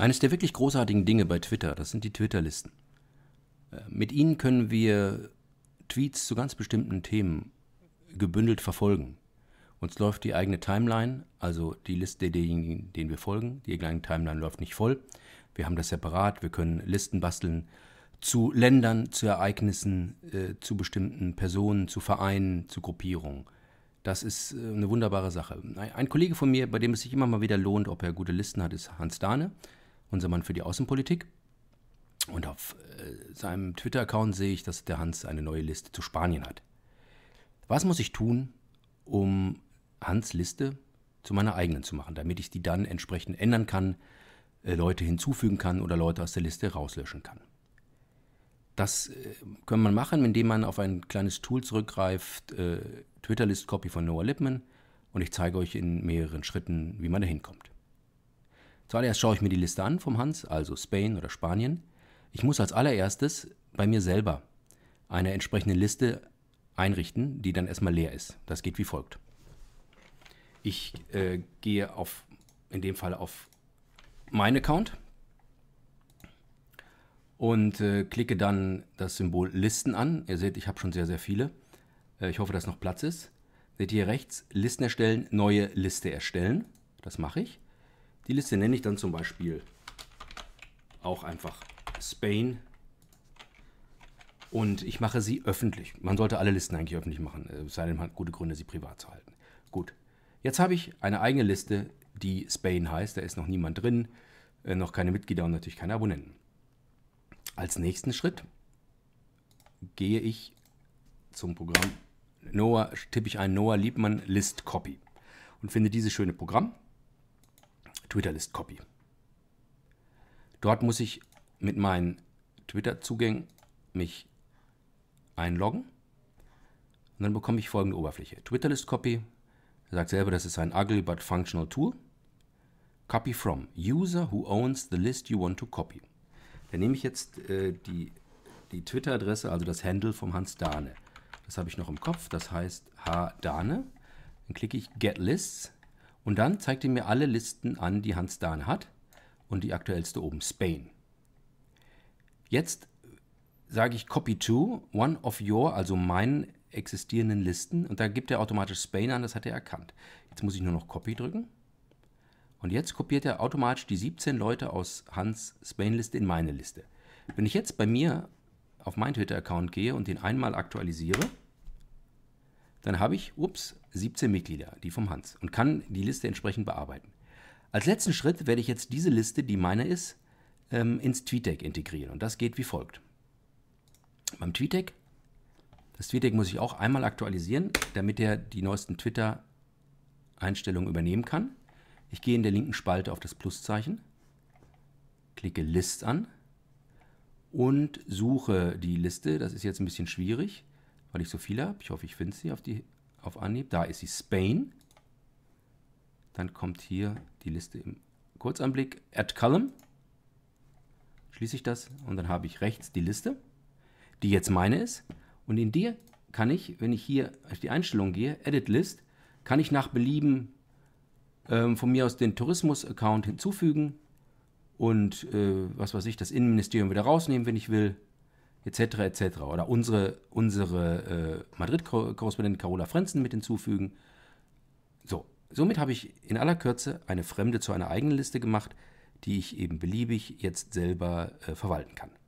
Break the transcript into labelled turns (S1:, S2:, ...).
S1: Eines der wirklich großartigen Dinge bei Twitter, das sind die Twitter-Listen. Äh, mit ihnen können wir Tweets zu ganz bestimmten Themen gebündelt verfolgen. Uns läuft die eigene Timeline, also die Liste derjenigen, denen wir folgen. Die eigene Timeline läuft nicht voll. Wir haben das separat. Wir können Listen basteln zu Ländern, zu Ereignissen, äh, zu bestimmten Personen, zu Vereinen, zu Gruppierungen. Das ist äh, eine wunderbare Sache. Ein Kollege von mir, bei dem es sich immer mal wieder lohnt, ob er gute Listen hat, ist Hans Dahne unser Mann für die Außenpolitik. Und auf äh, seinem Twitter-Account sehe ich, dass der Hans eine neue Liste zu Spanien hat. Was muss ich tun, um Hans Liste zu meiner eigenen zu machen, damit ich die dann entsprechend ändern kann, äh, Leute hinzufügen kann oder Leute aus der Liste rauslöschen kann? Das äh, kann man machen, indem man auf ein kleines Tool zurückgreift, äh, Twitter-List-Copy von Noah Lippmann, und ich zeige euch in mehreren Schritten, wie man da hinkommt. Zuallererst schaue ich mir die Liste an vom Hans, also Spain oder Spanien. Ich muss als allererstes bei mir selber eine entsprechende Liste einrichten, die dann erstmal leer ist. Das geht wie folgt. Ich äh, gehe auf, in dem Fall auf mein Account und äh, klicke dann das Symbol Listen an. Ihr seht, ich habe schon sehr, sehr viele. Äh, ich hoffe, dass noch Platz ist. Seht ihr rechts, Listen erstellen, neue Liste erstellen. Das mache ich. Die Liste nenne ich dann zum Beispiel auch einfach Spain. Und ich mache sie öffentlich. Man sollte alle Listen eigentlich öffentlich machen, äh, es sei denn, man hat gute Gründe, sie privat zu halten. Gut. Jetzt habe ich eine eigene Liste, die Spain heißt. Da ist noch niemand drin, äh, noch keine Mitglieder und natürlich keine Abonnenten. Als nächsten Schritt gehe ich zum Programm Noah, tippe ich ein Noah Liebmann List Copy und finde dieses schöne Programm. Twitter List Copy. Dort muss ich mit meinen Twitter-Zugängen mich einloggen. Und dann bekomme ich folgende Oberfläche. Twitter List Copy sagt selber, das ist ein ugly but functional tool. Copy from User who owns the list you want to copy. Dann nehme ich jetzt äh, die, die Twitter-Adresse, also das Handle vom Hans Dane. Das habe ich noch im Kopf, das heißt H. Dane. Dann klicke ich Get Lists und dann zeigt er mir alle Listen an, die Hans Dahn hat und die aktuellste oben, Spain. Jetzt sage ich Copy to, one of your, also meinen existierenden Listen und da gibt er automatisch Spain an, das hat er erkannt. Jetzt muss ich nur noch Copy drücken und jetzt kopiert er automatisch die 17 Leute aus Hans Spain-Liste in meine Liste. Wenn ich jetzt bei mir auf meinen Twitter-Account gehe und den einmal aktualisiere, dann habe ich, ups, 17 Mitglieder, die vom Hans, und kann die Liste entsprechend bearbeiten. Als letzten Schritt werde ich jetzt diese Liste, die meine ist, ähm, ins TweetDeck integrieren. Und das geht wie folgt. Beim TweetDeck, das TweetDeck muss ich auch einmal aktualisieren, damit er die neuesten Twitter-Einstellungen übernehmen kann. Ich gehe in der linken Spalte auf das Pluszeichen, klicke List an und suche die Liste. Das ist jetzt ein bisschen schwierig weil ich so viele habe. Ich hoffe, ich finde sie auf, die, auf Anhieb. Da ist sie Spain. Dann kommt hier die Liste im Kurzanblick. Add Column. Schließe ich das und dann habe ich rechts die Liste, die jetzt meine ist. Und in der kann ich, wenn ich hier auf die Einstellung gehe, Edit List, kann ich nach Belieben ähm, von mir aus den Tourismus-Account hinzufügen und äh, was weiß ich, das Innenministerium wieder rausnehmen, wenn ich will etc. etc. Oder unsere, unsere äh, Madrid-Korrespondentin Carola Frenzen mit hinzufügen. So, somit habe ich in aller Kürze eine Fremde zu einer eigenen Liste gemacht, die ich eben beliebig jetzt selber äh, verwalten kann.